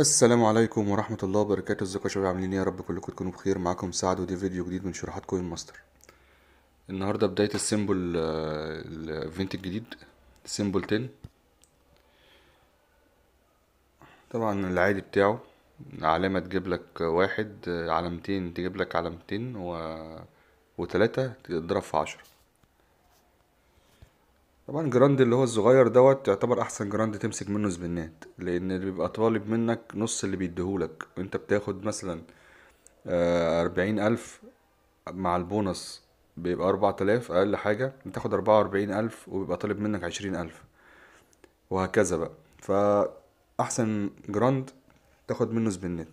السلام عليكم ورحمة الله وبركاته ازيكم يا شباب عاملين ايه يا رب كلكم تكونوا بخير معاكم سعد ودي فيديو جديد من شروحات كوين ماستر النهاردة بداية السيمبل آه، الايفنت الجديد سيمبل 10 طبعا العادي بتاعه علامة تجيب لك واحد آه، علامتين تجيب لك علامتين و... وتلاتة تضرب في عشرة طبعا جراند اللي هو الصغير دوت يعتبر احسن جراند تمسك منه سبنات لان اللي بيبقى طالب منك نص اللي بيديهولك وانت بتاخد مثلا آه، اربعين الف مع البونص بيبقى اربعة الاف اقل حاجة بتاخد اربعة واربعين الف وبيبقى طالب منك عشرين الف وهكذا بقى فاحسن جراند تاخد منه سبنات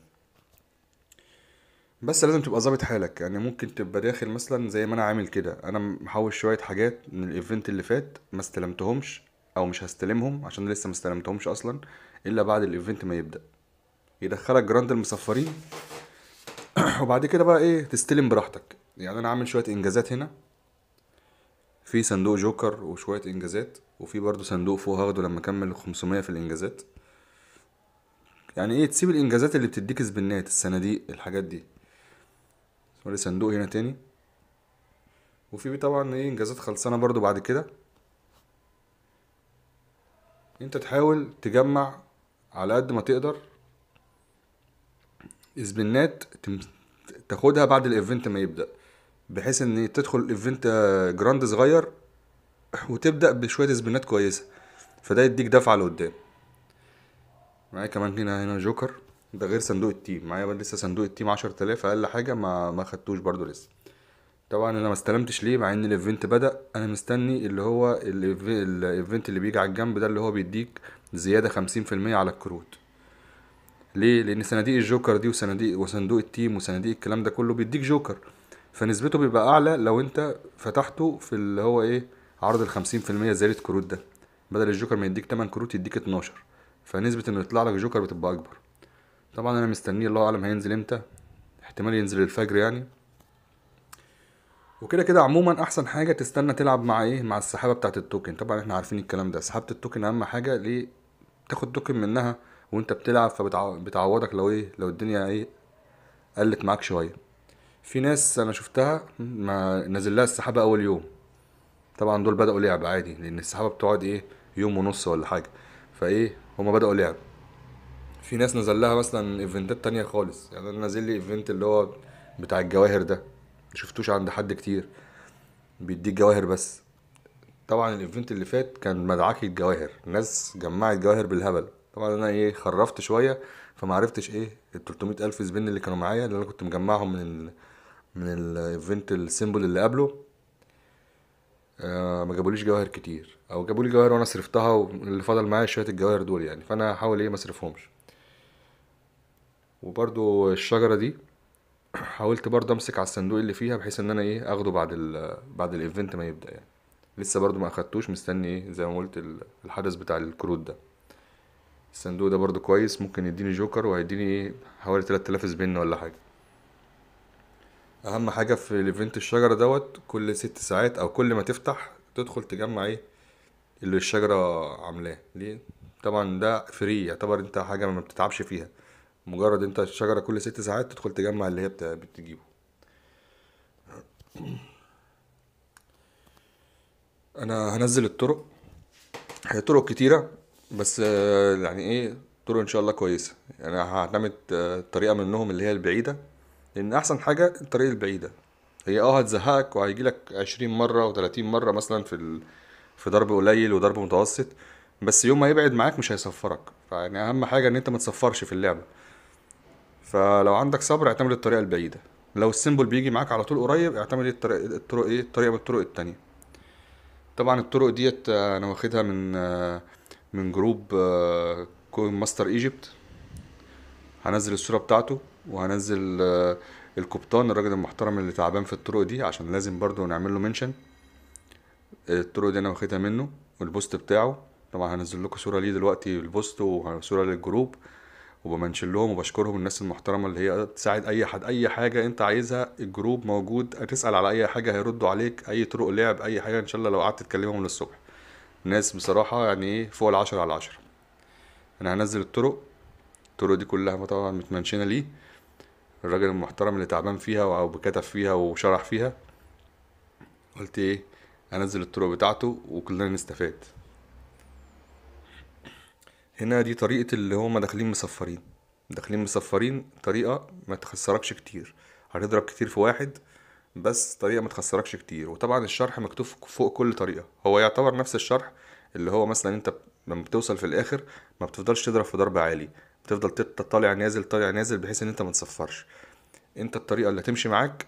بس لازم تبقى ظابط حالك يعني ممكن تبقى داخل مثلا زي ما انا عامل كده انا محوش شويه حاجات من الايفنت اللي فات ما استلمتهمش او مش هستلمهم عشان لسه ما استلمتهمش اصلا الا بعد الايفنت ما يبدا يدخلك جراند المسفرين وبعد كده بقى ايه تستلم براحتك يعني انا عامل شويه انجازات هنا في صندوق جوكر وشويه انجازات وفي برضه صندوق فوق هاخده لما اكمل 500 في الانجازات يعني ايه تسيب الانجازات اللي بتديك سبنات الصناديق الحاجات دي وادي صندوق هنا تاني وفي طبعا ايه انجازات خلصانه برضو بعد كده انت تحاول تجمع على قد ما تقدر اسبنات تاخدها بعد الايفنت ما يبدا بحيث ان تدخل الايفنت جراند صغير وتبدا بشويه اسبنات كويسه فده يديك دفعه لقدام معايا كمان هنا هنا جوكر ده غير صندوق التيم معايا لسه صندوق التيم آلاف اقل حاجه ما ما خدتوش برضو لسه طبعا انا ما استلمتش ليه مع ان الايفنت بدا انا مستني اللي هو الايفنت اللي بيجي على الجنب ده اللي هو بيديك زياده خمسين في المية على الكروت ليه لان صناديق الجوكر دي وصناديق وصندوق التيم وصناديق الكلام ده كله بيديك جوكر فنسبته بيبقى اعلى لو انت فتحته في اللي هو ايه عرض ال المية زياده كروت ده بدل الجوكر ما يديك 8 كروت يديك 12 فنسبه انه يطلع لك جوكر بتبقى اكبر طبعا انا مستنيه الله اعلم هينزل امتى احتمال ينزل الفجر يعني وكده كده عموما احسن حاجه تستنى تلعب مع ايه مع السحابه بتاعه التوكن طبعا احنا عارفين الكلام ده سحابه التوكن اهم حاجه ليه تاخد توكن منها وانت بتلعب فبتعوضك لو ايه لو الدنيا ايه قلت معاك شويه في ناس انا شفتها ما نازل لها السحابه اول يوم طبعا دول بداوا لعب عادي لان السحابه بتقعد ايه يوم ونص ولا حاجه فايه هما بداوا لعب في ناس نزل لها مثلا ايفنتات تانية خالص يعني انا نازل لي ايفنت اللي هو بتاع الجواهر ده شفتوش عند حد كتير بيديك جواهر بس طبعا الايفنت اللي فات كان مدعكة جواهر ناس جمعت جواهر بالهبل طبعا انا ايه خرفت شويه فما عرفتش ايه ال 300 الف سبن اللي كانوا معايا اللي انا كنت مجمعهم من الـ من الايفنت السيمبل اللي قبله آه ما جابوليش جواهر كتير او جابولي جواهر وانا صرفتها واللي فضل معايا شويه الجواهر دول يعني فانا هحاول ايه ما اصرفهمش وبرضو الشجره دي حاولت برضه امسك على الصندوق اللي فيها بحيث ان انا ايه اخده بعد ال بعد الايفنت ما يبدا يعني لسه برضه ما اخدتوش مستني ايه زي ما قلت الحدث بتاع الكروت ده الصندوق ده برضه كويس ممكن يديني جوكر وهيديني ايه حوالي 3000 سبين ولا حاجه اهم حاجه في الايفنت الشجره دوت كل ست ساعات او كل ما تفتح تدخل تجمع ايه اللي الشجره عاملاه ليه طبعا ده فري يعتبر انت حاجه ما بتتعبش فيها مجرد انت الشجره كل ست ساعات تدخل تجمع اللي هي بتجيبه انا هنزل الطرق هي طرق كتيره بس آه، يعني ايه طرق ان شاء الله كويسه يعني انا هعتمد آه، طريقه منهم اللي هي البعيده لان احسن حاجه الطريقه البعيده هي اه هتزهقك وهيجيلك عشرين مره و مره مثلا في ال... في ضرب قليل وضرب متوسط بس يوم ما يبعد معاك مش هيصفرك فيعني اهم حاجه ان انت ما في اللعبه فلو عندك صبر اعتمد الطريقه البعيده لو السيمبل بيجي معاك على طول قريب اعتمد الطرق ايه الطريقه من الطرق التانية طبعا الطرق ديت انا واخدها من من جروب آه، كوين ماستر ايجيبت هنزل الصوره بتاعته وهنزل آه، القبطان الراجل المحترم اللي تعبان في الطرق دي عشان لازم برضو نعمل له منشن الطرق دي انا واخدها منه والبوست بتاعه طبعا هنزل لكم صوره ليه دلوقتي البوست وصوره للجروب وبمنشن لهم وبشكرهم الناس المحترمه اللي هي تساعد اي حد اي حاجه انت عايزها الجروب موجود تسال على اي حاجه هيردوا عليك اي طرق لعب اي حاجه ان شاء الله لو قعدت تكلمهم للصبح ناس بصراحه يعني ايه فوق العشرة على العشرة انا هنزل الطرق الطرق دي كلها طبعا متمنشنه ليه الراجل المحترم اللي تعبان فيها او بكتب فيها وشرح فيها قلت ايه هنزل الطرق بتاعته وكلنا نستفاد هنا دي طريقة اللي هما داخلين مسفرين داخلين مسفرين طريقة ما تخسركش كتير هتضرب كتير في واحد بس طريقة ما تخسركش كتير وطبعا الشرح مكتوب فوق كل طريقة هو يعتبر نفس الشرح اللي هو مثلا انت لما بتوصل في الاخر ما بتفضلش تضرب في ضرب عالي بتفضل طالع نازل طالع نازل بحيث ان انت ما تصفرش انت الطريقة اللي هتمشي معاك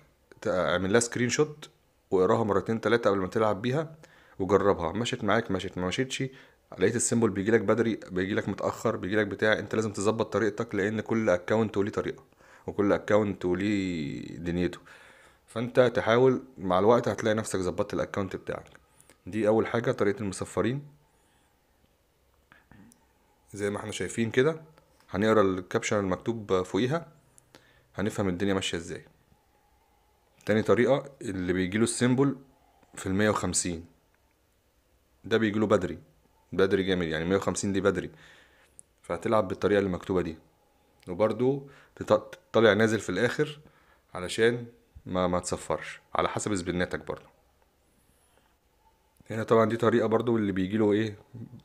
اعمل لها سكرين شوت واقراها مرتين تلاتة قبل ما تلعب بيها وجربها مشيت معاك مشيت ما مشيتش لقيت السيمبل بيجي لك بدري بيجي لك متاخر بيجي لك بتاع انت لازم تظبط طريقتك لان كل اكونت وليه طريقه وكل اكونت وليه دنيته فانت تحاول مع الوقت هتلاقي نفسك ظبطت الاكونت بتاعك دي اول حاجه طريقه المصفرين زي ما احنا شايفين كده هنقرا الكابشن المكتوب فوقيها هنفهم الدنيا ماشيه ازاي تاني طريقه اللي بيجيله السيمبل في المية وخمسين ده بيجيله بدري بدري جامد يعني 150 دي بدري فهتلعب بالطريقه اللي مكتوبه دي وبرده تطلع نازل في الاخر علشان ما ما تصفرش على حسب سبناتك برده هنا طبعا دي طريقه برضو اللي بيجي له ايه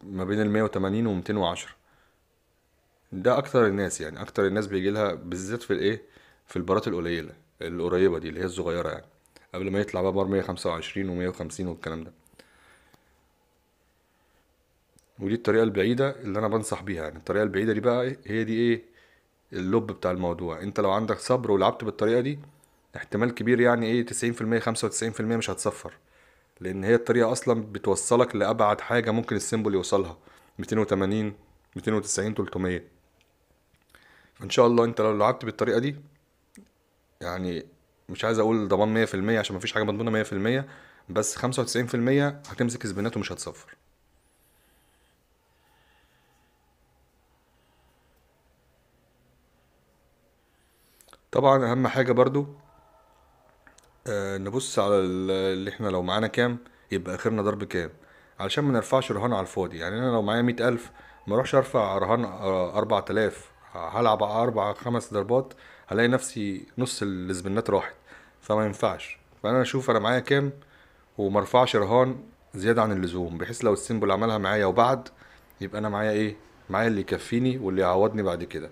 ما بين ال 180 و 210 ده اكتر الناس يعني اكتر الناس بيجي لها بالذات في الايه في البارات القليله القريبه دي اللي هي الصغيره يعني قبل ما يطلع بقى بار 125 و 150 والكلام ده ودي الطريقه البعيده اللي انا بنصح بيها يعني الطريقه البعيده دي بقى إيه؟ هي دي ايه اللب بتاع الموضوع انت لو عندك صبر ولعبت بالطريقه دي احتمال كبير يعني ايه 90% 95% مش هتصفر لان هي الطريقه اصلا بتوصلك لابعد حاجه ممكن السيمبل يوصلها 280 290 300 فان شاء الله انت لو لعبت بالطريقه دي يعني مش عايز اقول ضمان 100% عشان مفيش حاجه مضمونه 100% بس 95% هتمسك سبينات ومش هتصفر طبعا اهم حاجة برضو آه نبص على اللي احنا لو معانا كام يبقى اخرنا ضرب كام علشان ما نرفعش رهان على الفاضي يعني انا لو معايا مئة الف ما اروحش ارفع رهان آه، اربعة الاف هلعب اربع خمس ضربات هلاقي نفسي نص الزبنات راحت فما ينفعش فانا اشوف انا معايا كام وما ارفعش رهان زيادة عن اللزوم بحيث لو السيمبل عملها معايا وبعد يبقى انا معايا ايه معايا اللي يكفيني واللي يعوضني بعد كده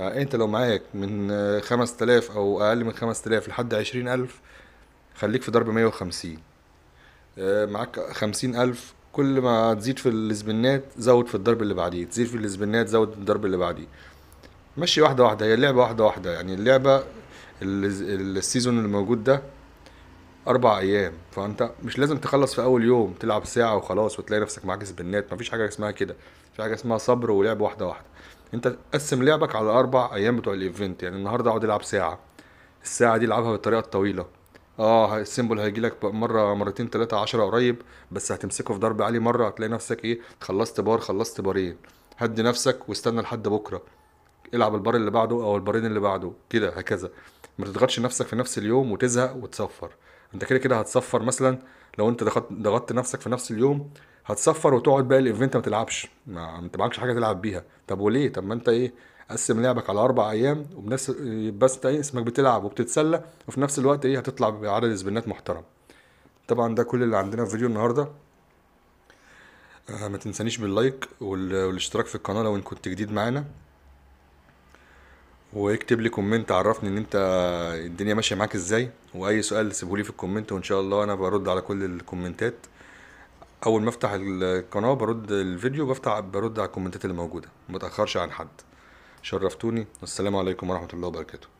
فانت لو معاك من 5000 آه، او اقل من 5000 لحد 20000 خليك في ضرب 150 آه، معاك 50000 كل ما تزيد في السبنات زود في الضرب اللي بعديه تزيد في السبنات زود في الضرب اللي بعديه مشي واحده واحده هي اللعبه واحده واحده يعني اللعبه السيزون اللي موجود ده اربع ايام فانت مش لازم تخلص في اول يوم تلعب ساعه وخلاص وتلاقي نفسك معاك سبنات مفيش حاجه اسمها كده في حاجه اسمها صبر ولعب واحده واحده انت قسم لعبك على اربع ايام بتوع الايفنت يعني النهارده اقعد العب ساعه الساعه دي العبها بالطريقه الطويله اه السيمبل هيجي لك مره مرتين ثلاثه عشرة قريب بس هتمسكه في ضرب عالي مره هتلاقي نفسك ايه خلصت بار خلصت بارين هدي نفسك واستنى لحد بكره العب البار اللي بعده او البارين اللي بعده كده هكذا ما تضغطش نفسك في نفس اليوم وتزهق وتصفر انت كده كده هتصفر مثلا لو انت ضغطت نفسك في نفس اليوم هتسفر وتقعد بقى الايفنت ما تلعبش ما انت معكش حاجه تلعب بيها طب وليه طب ما انت ايه قسم لعبك على اربع ايام وبنفس بس انت ايه اسمك بتلعب وبتتسلى وفي نفس الوقت ايه هتطلع بعدد سبنات محترم طبعا ده كل اللي عندنا في فيديو النهارده آه، ما تنسانيش باللايك والاشتراك في القناه لو ان كنت جديد معانا واكتب لي كومنت عرفني ان انت الدنيا ماشيه معاك ازاي واي سؤال سيبه لي في الكومنت وان شاء الله انا برد على كل الكومنتات اول ما افتح القناه برد الفيديو بفتح برد على الكومنتات اللي موجوده ما عن حد شرفتوني والسلام عليكم ورحمه الله وبركاته